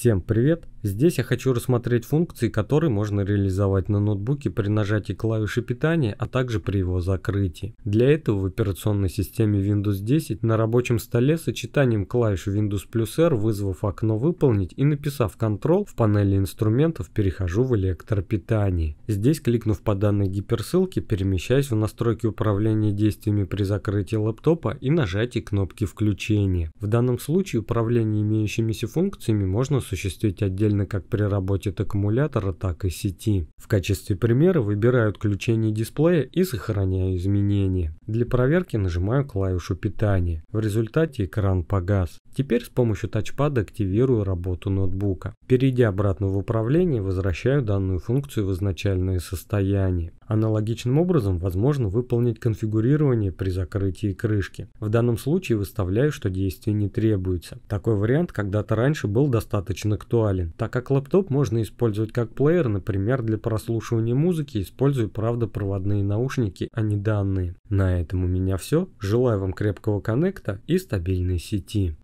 Всем привет! Здесь я хочу рассмотреть функции, которые можно реализовать на ноутбуке при нажатии клавиши питания, а также при его закрытии. Для этого в операционной системе Windows 10 на рабочем столе сочетанием клавиш Windows плюс R, вызвав окно «Выполнить» и написав «Control» в панели инструментов, перехожу в электропитание. Здесь, кликнув по данной гиперссылке, перемещаюсь в настройки управления действиями при закрытии лаптопа и нажатии кнопки включения. В данном случае управление имеющимися функциями можно осуществить отдельно как при работе от аккумулятора, так и сети. В качестве примера выбираю отключение дисплея и сохраняю изменения. Для проверки нажимаю клавишу питания. В результате экран погас. Теперь с помощью тачпада активирую работу ноутбука. Перейдя обратно в управление, возвращаю данную функцию в изначальное состояние. Аналогичным образом возможно выполнить конфигурирование при закрытии крышки. В данном случае выставляю, что действие не требуется. Такой вариант когда-то раньше был достаточно очень актуален, так как лаптоп можно использовать как плеер, например, для прослушивания музыки, используя, правда, проводные наушники, а не данные. На этом у меня все. Желаю вам крепкого коннекта и стабильной сети.